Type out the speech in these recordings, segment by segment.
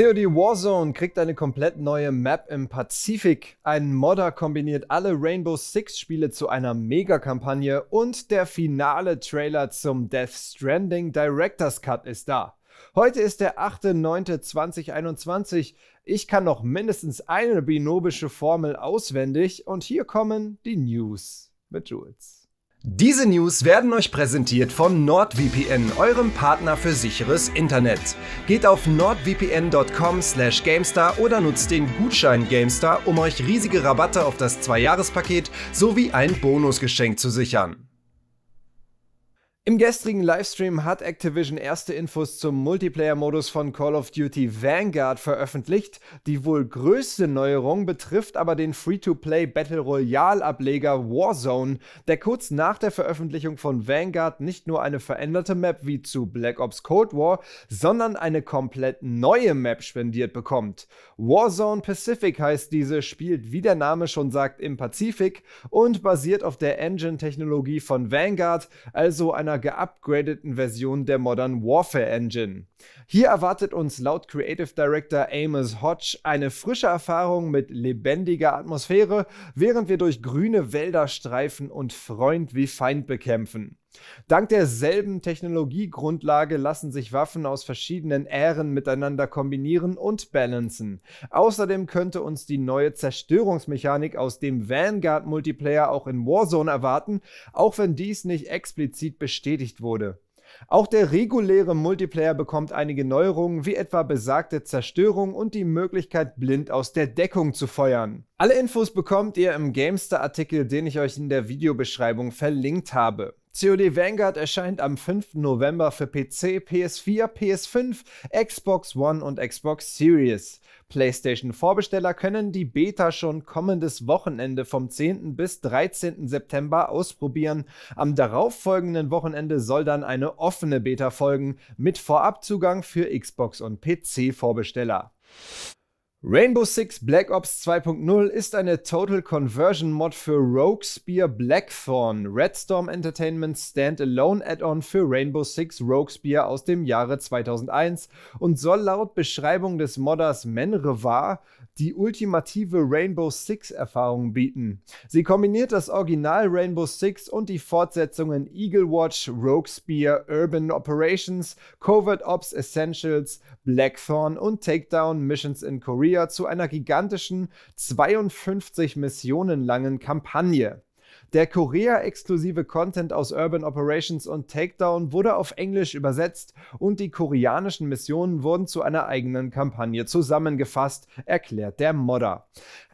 COD Warzone kriegt eine komplett neue Map im Pazifik. Ein Modder kombiniert alle Rainbow Six Spiele zu einer Mega-Kampagne und der finale Trailer zum Death Stranding Director's Cut ist da. Heute ist der 8.9.2021. Ich kann noch mindestens eine binomische Formel auswendig und hier kommen die News mit Jules. Diese News werden euch präsentiert von NordVPN, eurem Partner für sicheres Internet. Geht auf nordvpn.com/gamestar oder nutzt den Gutschein Gamestar, um euch riesige Rabatte auf das Zwei-Jahres-Paket sowie ein Bonusgeschenk zu sichern. Im gestrigen Livestream hat Activision erste Infos zum Multiplayer-Modus von Call of Duty Vanguard veröffentlicht. Die wohl größte Neuerung betrifft aber den Free-to-Play Battle Royale-Ableger Warzone, der kurz nach der Veröffentlichung von Vanguard nicht nur eine veränderte Map wie zu Black Ops Cold War, sondern eine komplett neue Map spendiert bekommt. Warzone Pacific heißt diese, spielt wie der Name schon sagt im Pazifik und basiert auf der Engine-Technologie von Vanguard, also einer geupgradeten Version der Modern Warfare Engine. Hier erwartet uns laut Creative Director Amos Hodge eine frische Erfahrung mit lebendiger Atmosphäre, während wir durch grüne Wälder streifen und Freund wie Feind bekämpfen. Dank derselben Technologiegrundlage lassen sich Waffen aus verschiedenen Ähren miteinander kombinieren und balancen. Außerdem könnte uns die neue Zerstörungsmechanik aus dem Vanguard-Multiplayer auch in Warzone erwarten, auch wenn dies nicht explizit bestätigt wurde. Auch der reguläre Multiplayer bekommt einige Neuerungen, wie etwa besagte Zerstörung und die Möglichkeit, blind aus der Deckung zu feuern. Alle Infos bekommt ihr im Gamester-Artikel, den ich euch in der Videobeschreibung verlinkt habe. COD Vanguard erscheint am 5. November für PC, PS4, PS5, Xbox One und Xbox Series. PlayStation-Vorbesteller können die Beta schon kommendes Wochenende vom 10. bis 13. September ausprobieren. Am darauffolgenden Wochenende soll dann eine offene Beta folgen mit Vorabzugang für Xbox und PC-Vorbesteller. Rainbow Six Black Ops 2.0 ist eine Total Conversion Mod für Rogue Spear Blackthorn, Redstorm Entertainment Standalone Add-on für Rainbow Six Rogue Spear aus dem Jahre 2001 und soll laut Beschreibung des Modders Menrevar die ultimative Rainbow Six-Erfahrung bieten. Sie kombiniert das Original Rainbow Six und die Fortsetzungen Eagle Watch, Rogue Spear, Urban Operations, Covert Ops Essentials, Blackthorn und Takedown Missions in Korea zu einer gigantischen 52 Missionen langen Kampagne. Der Korea-exklusive Content aus Urban Operations und Takedown wurde auf Englisch übersetzt und die koreanischen Missionen wurden zu einer eigenen Kampagne zusammengefasst, erklärt der Modder.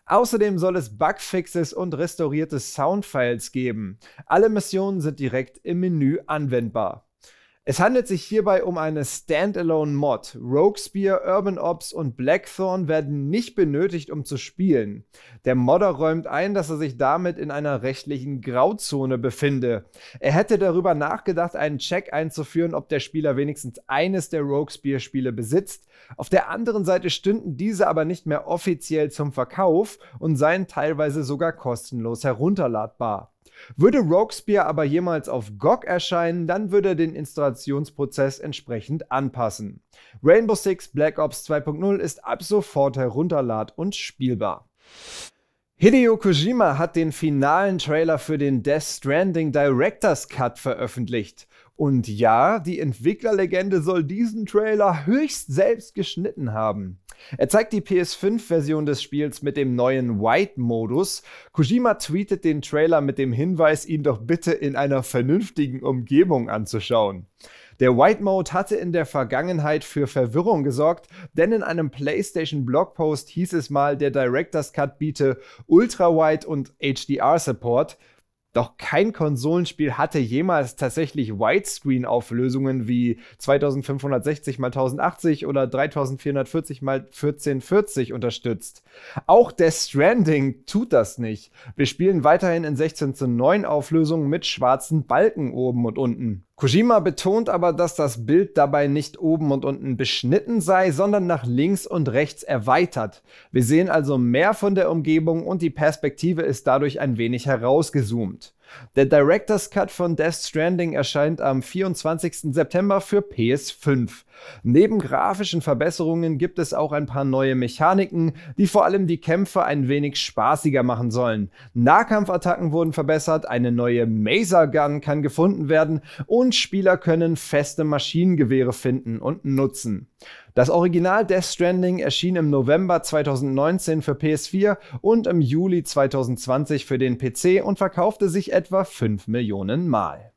Außerdem soll es Bugfixes und restaurierte Soundfiles geben. Alle Missionen sind direkt im Menü anwendbar. Es handelt sich hierbei um eine Standalone-Mod. Roguespear, Urban Ops und Blackthorn werden nicht benötigt, um zu spielen. Der Modder räumt ein, dass er sich damit in einer rechtlichen Grauzone befinde. Er hätte darüber nachgedacht, einen Check einzuführen, ob der Spieler wenigstens eines der Roguespear-Spiele besitzt. Auf der anderen Seite stünden diese aber nicht mehr offiziell zum Verkauf und seien teilweise sogar kostenlos herunterladbar. Würde Roguespear aber jemals auf GOG erscheinen, dann würde er den Installationsprozess entsprechend anpassen. Rainbow Six Black Ops 2.0 ist ab sofort herunterlad und spielbar. Hideo Kojima hat den finalen Trailer für den Death Stranding Director's Cut veröffentlicht. Und ja, die Entwicklerlegende soll diesen Trailer höchst selbst geschnitten haben. Er zeigt die PS5-Version des Spiels mit dem neuen White-Modus. Kojima tweetet den Trailer mit dem Hinweis, ihn doch bitte in einer vernünftigen Umgebung anzuschauen. Der White Mode hatte in der Vergangenheit für Verwirrung gesorgt, denn in einem PlayStation Blogpost hieß es mal, der Director's Cut biete Ultra Wide und HDR Support. Doch kein Konsolenspiel hatte jemals tatsächlich Widescreen-Auflösungen wie 2560 x 1080 oder 3440 x 1440 unterstützt. Auch Death Stranding tut das nicht. Wir spielen weiterhin in 16 zu 9 Auflösungen mit schwarzen Balken oben und unten. Kojima betont aber, dass das Bild dabei nicht oben und unten beschnitten sei, sondern nach links und rechts erweitert. Wir sehen also mehr von der Umgebung und die Perspektive ist dadurch ein wenig herausgezoomt. Der Director's Cut von Death Stranding erscheint am 24. September für PS5. Neben grafischen Verbesserungen gibt es auch ein paar neue Mechaniken, die vor allem die Kämpfe ein wenig spaßiger machen sollen. Nahkampfattacken wurden verbessert, eine neue Maser Gun kann gefunden werden und Spieler können feste Maschinengewehre finden und nutzen. Das Original Death Stranding erschien im November 2019 für PS4 und im Juli 2020 für den PC und verkaufte sich etwa 5 Millionen Mal.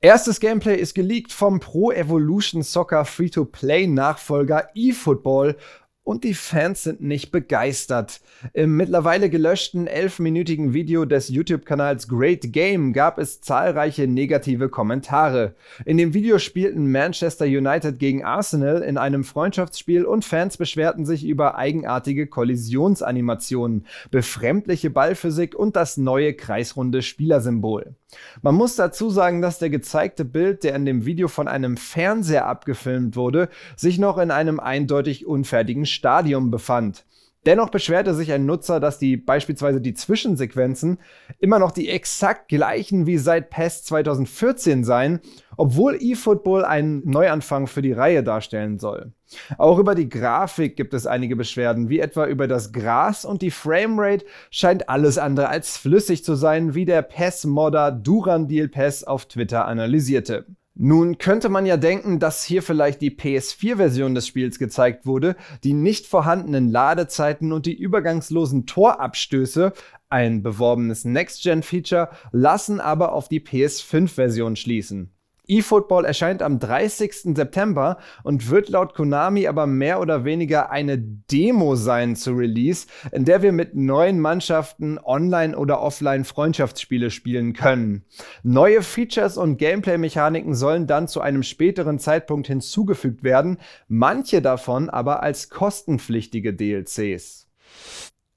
Erstes Gameplay ist geleakt vom Pro Evolution Soccer Free-to-Play-Nachfolger eFootball und die Fans sind nicht begeistert. Im mittlerweile gelöschten elfminütigen Video des YouTube-Kanals Great Game gab es zahlreiche negative Kommentare. In dem Video spielten Manchester United gegen Arsenal in einem Freundschaftsspiel und Fans beschwerten sich über eigenartige Kollisionsanimationen, befremdliche Ballphysik und das neue kreisrunde Spielersymbol. Man muss dazu sagen, dass der gezeigte Bild, der in dem Video von einem Fernseher abgefilmt wurde, sich noch in einem eindeutig unfertigen Stadium befand. Dennoch beschwerte sich ein Nutzer, dass die beispielsweise die Zwischensequenzen immer noch die exakt gleichen wie seit PES 2014 seien, obwohl eFootball einen Neuanfang für die Reihe darstellen soll. Auch über die Grafik gibt es einige Beschwerden, wie etwa über das Gras und die Framerate scheint alles andere als flüssig zu sein, wie der PES-Modder Durandil PES auf Twitter analysierte. Nun könnte man ja denken, dass hier vielleicht die PS4-Version des Spiels gezeigt wurde, die nicht vorhandenen Ladezeiten und die übergangslosen Torabstöße, ein beworbenes Next-Gen-Feature, lassen aber auf die PS5-Version schließen eFootball erscheint am 30. September und wird laut Konami aber mehr oder weniger eine Demo sein zu Release, in der wir mit neuen Mannschaften online oder offline Freundschaftsspiele spielen können. Neue Features und Gameplay-Mechaniken sollen dann zu einem späteren Zeitpunkt hinzugefügt werden, manche davon aber als kostenpflichtige DLCs.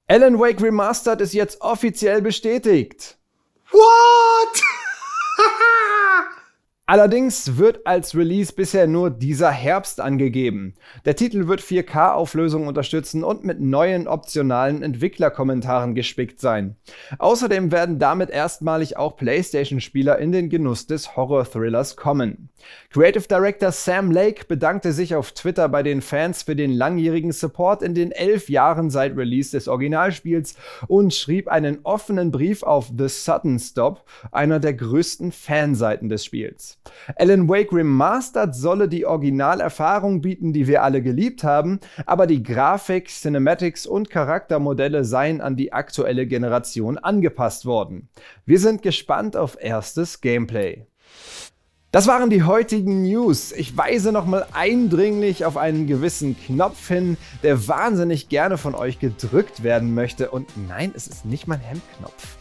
Alan Wake Remastered ist jetzt offiziell bestätigt. What? Allerdings wird als Release bisher nur dieser Herbst angegeben. Der Titel wird 4K-Auflösung unterstützen und mit neuen optionalen Entwicklerkommentaren gespickt sein. Außerdem werden damit erstmalig auch PlayStation-Spieler in den Genuss des Horror-Thrillers kommen. Creative Director Sam Lake bedankte sich auf Twitter bei den Fans für den langjährigen Support in den elf Jahren seit Release des Originalspiels und schrieb einen offenen Brief auf The Sudden Stop, einer der größten Fanseiten des Spiels. Alan Wake Remastered solle die Originalerfahrung bieten, die wir alle geliebt haben, aber die Grafik, Cinematics und Charaktermodelle seien an die aktuelle Generation angepasst worden. Wir sind gespannt auf erstes Gameplay. Das waren die heutigen News. Ich weise nochmal eindringlich auf einen gewissen Knopf hin, der wahnsinnig gerne von euch gedrückt werden möchte. Und nein, es ist nicht mein Hemdknopf.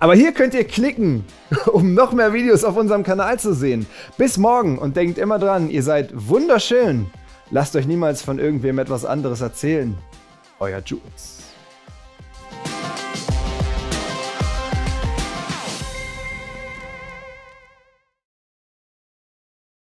Aber hier könnt ihr klicken, um noch mehr Videos auf unserem Kanal zu sehen. Bis morgen und denkt immer dran, ihr seid wunderschön. Lasst euch niemals von irgendwem etwas anderes erzählen. Euer Jules.